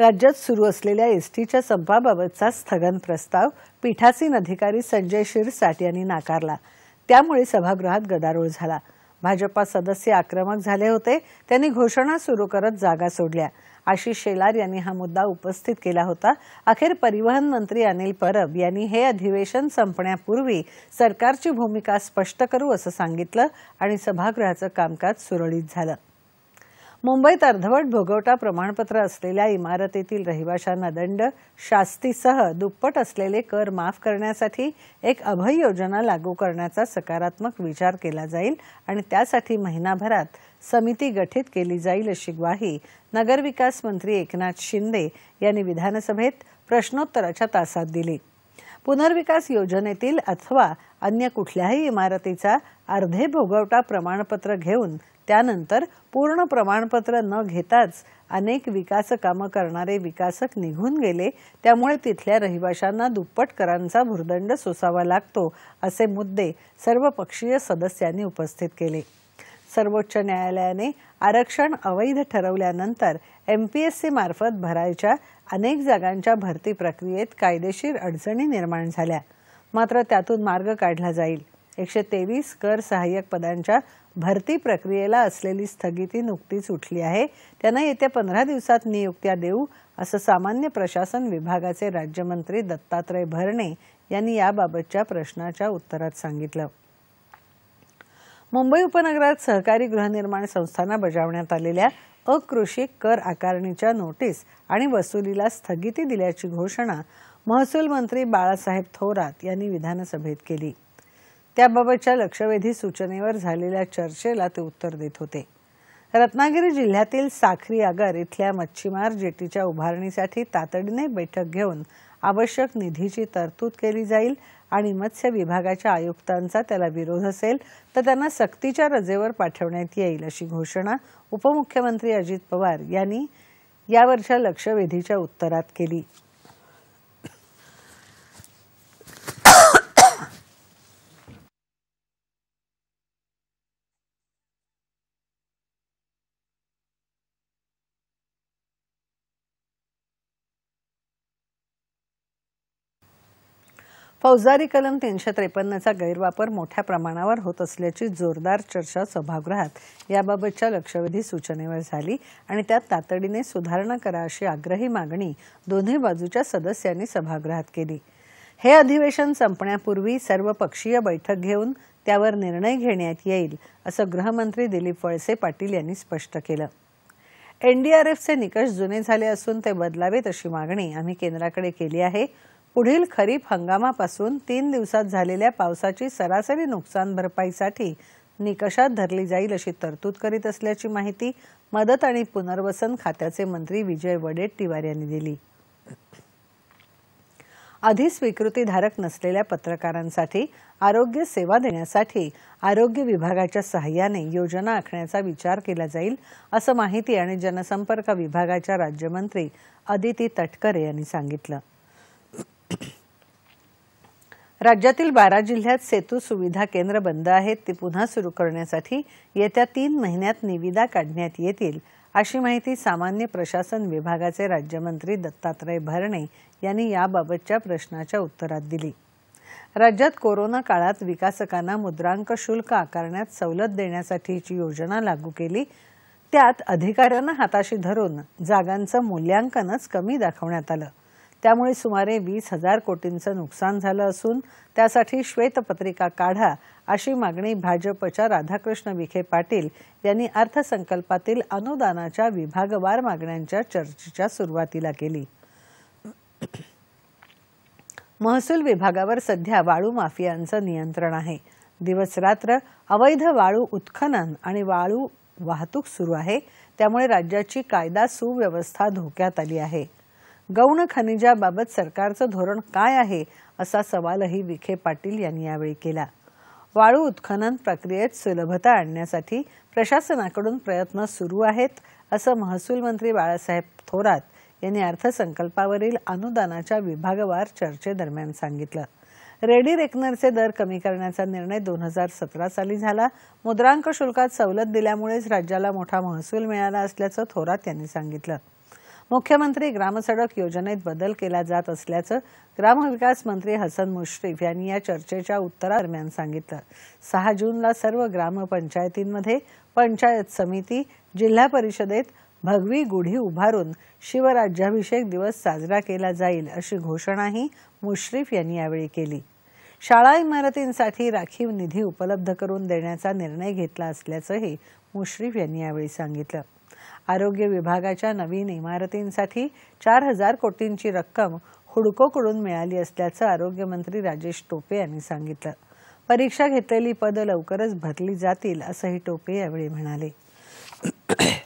राज्यात सुरू असलेल्या एसटीच्या संपाबाबतचा स्थगन प्रस्ताव पीठासीन अधिकारी संजय शिरसाट यांनी नाकारला त्यामुळे सभागृहात गदारोळ झाला भाजपा सदस्य आक्रमक झाले होते त्यांनी घोषणा सुरू करत जागा सोडल्या आशिष शेलार यांनी हा मुद्दा उपस्थित केला होता अखेर परिवहन मंत्री अनिल परब यांनी हे अधिवेशन संपण्यापूर्वी सरकारची भूमिका स्पष्ट करू असं सांगितलं आणि सभागृहाचं कामकाज सुरळीत झालं मुंबईत अर्धवट भोगवटा प्रमाणपत्र असलेल्या इमारतीतील रहिवाशांना दंड शास्तीसह दुप्पट असलेले कर माफ करण्यासाठी एक अभय योजना लागू करण्याचा सकारात्मक विचार केला जाईल आणि त्यासाठी महिनाभरात समिती गठीत केली जाईल अशी ग्वाही नगरविकास मंत्री एकनाथ शिंदे यांनी विधानसभेत प्रश्नोत्तराच्या तासात दिली पुनर्विकास योजनेतील अथवा अन्य कुठल्याही इमारतीचा अर्धे भोगवटा प्रमाणपत्र घेऊन त्यानंतर पूर्ण प्रमाणपत्र न घेताच अनेक विकास कामं करणारे विकासक निघून गेले त्यामुळे तिथल्या रहिवाशांना दुप्पट करांचा भुर्दंड सोसावा लागतो असे मुद्दे सर्वपक्षीय सदस्यांनी उपस्थित केले सर्वोच्च न्यायालयाने आरक्षण अवैध ठरवल्यानंतर एम पी एस मार्फत भरायच्या अनेक जागांच्या भरती प्रक्रियेत कायदेशीर अडचणी निर्माण झाल्या मात्र त्यातून मार्ग काढला जाईल एकशे तेवीस कर सहाय्यक पदांच्या भरती प्रक्रियेला असलेली स्थगिती नुकतीच उठली आहे त्यांना येत्या पंधरा दिवसात नियुक्त्या देऊ असं सामान्य प्रशासन विभागाचे राज्यमंत्री दत्तात्रय भरणे यांनी याबाबतच्या प्रश्नाच्या उत्तरात सांगितलं मुंबई उपनगरात सहकारी गृहनिर्माण संस्थांना बजावण्यात आलेल्या अकृषी कर आकारणीच्या नोटीस आणि वसुलीला स्थगिती दिल्याची घोषणा महसूल मंत्री बाळासाहेब थोरात यांनी विधानसभेत केली त्याबाबतच्या लक्षवेधी सूचनेवर झालेल्या चर्चेला ते उत्तर देत होते रत्नागिरी जिल्ह्यातील साखरी आगर इथल्या मच्छीमार जेटीच्या उभारणीसाठी तातडीने बैठक घेऊन आवश्यक निधीची तरतूद केली जाईल आणि मत्स्य विभागाच्या आयुक्तांचा त्याला विरोध असेल तर त्यांना सक्तीच्या रजेवर पाठवण्यात येईल अशी घोषणा उपमुख्यमंत्री अजित पवार यांनी यावरच्या लक्षवेधीच्या उत्तरात केली फौजदारी कलम तीनशे त्रेपन्नचा गैरवापर मोठ्या प्रमाणावर होत असल्याची जोरदार चर्चा सभागृहात याबाबतच्या लक्षवेधी सूचनेवर झाली आणि त्यात तातडीने सुधारणा करा अशी आग्रही मागणी दोन्ही बाजूच्या सदस्यांनी सभागृहात केली हे अधिवेशन संपण्यापूर्वी सर्वपक्षीय बैठक घेऊन त्यावर निर्णय घेण्यात येईल असं गृहमंत्री दिलीप वळसे पाटील यांनी स्पष्ट केलं एनडीआरएफचे निकष जुने झाले असून ते बदलावेत अशी मागणी आम्ही केंद्राकडे केली आहे पुढील खरीप हंगामापासून तीन दिवसात झालेल्या पावसाची सरासरी नुकसान भरपाईसाठी निकषात धरली जाईल अशी तरतूद करीत असल्याची माहिती मदत आणि पुनर्वसन खात्याचे मंत्री विजय वडेट्टीवार यांनी दिली आधी स्वीकृतीधारक नसलेल्या पत्रकारांसाठी आरोग्य सेवा देण्यासाठी आरोग्य विभागाच्या सहाय्याने योजना आखण्याचा विचार केला जाईल असं माहिती आणि जनसंपर्क विभागाच्या राज्यमंत्री अदिती तटकरे यांनी सांगितलं राज्यातील बारा जिल्ह्यात सेतू सुविधा केंद्र बंद आहेत ते पुन्हा सुरू करण्यासाठी येत्या तीन महिन्यात निविदा काढण्यात येतील अशी माहिती सामान्य प्रशासन विभागाचे राज्यमंत्री दत्तात्रय भरणे यांनी याबाबतच्या प्रश्नाच्या उत्तरात दिली राज्यात कोरोना काळात विकासकांना मुद्रांक शुल्क आकारण्यात सवलत देण्यासाठीची योजना लागू केली त्यात अधिकाऱ्यांना हाताशी धरून जागांचं मूल्यांकनच कमी दाखवण्यात आलं त्यामुळे सुमारे वीस हजार कोटींचं नुकसान झालं असून त्यासाठी श्वेतपत्रिका काढा अशी मागणी भाजपच्या राधाकृष्ण विखे पाटील यांनी अर्थसंकल्पातील अनुदानाच्या विभागवार मागण्यांच्या चर्चेच्या सुरुवातीला केली महसूल विभागावर सध्या वाळू माफियांचं नियंत्रण आहे दिवस रात्र अवैध वाळू उत्खनन आणि वाळू वाहतूक सुरू आहे त्यामुळे राज्याची कायदा सुव्यवस्था धोक्यात आली आहे गौण खनिजाबाबत सरकारचं धोरण काय आहे असा सवालही विखे पाटील यांनी यावेळी केला वाळू उत्खनन प्रक्रियेत सुलभता आणण्यासाठी प्रशासनाकडून प्रयत्न सुरू आहेत असं महसूल मंत्री बाळासाहेब थोरात यांनी अर्थसंकल्पावरील अनुदानाच्या विभागवार चर्चेदरम्यान सांगितलं रेडी रेकनरचे दर कमी करण्याचा निर्णय दोन हजार सतरा साली झाला मुद्रांक शुल्कात सवलत दिल्यामुळेच राज्याला मोठा महसूल मिळाला असल्याचं थोरात यांनी सांगितलं मुख्यमंत्री ग्रामसडक योजनेत बदल केला जात असल्याचं ग्रामविकास मंत्री हसन मुश्रीफ यांनी या चर्चेच्या उत्तरादरम्यान सांगितलं सहा जूनला सर्व ग्रामपंचायतींमध्ये पंचायत समिती जिल्हा परिषदेत भगवी गुढी उभारून शिवराज्याभिषेक दिवस साजरा केला जाईल अशी घोषणाही मुश्रीफ यांनी यावेळी केली शाळा इमारतींसाठी राखीव निधी उपलब्ध करून देण्याचा निर्णय घेतला असल्याचंही मुश्रीफ यांनी यावेळी सांगितलं आरोग्य विभागाच्या नवीन इमारतींसाठी चार हजार कोटींची रक्कम हुडकोकडून मिळाली असल्याचं आरोग्यमंत्री राजेश टोपे यांनी सांगितलं परीक्षा घेतलेली पदं लवकरच भरली जातील असंही टोपे यावेळी म्हणाले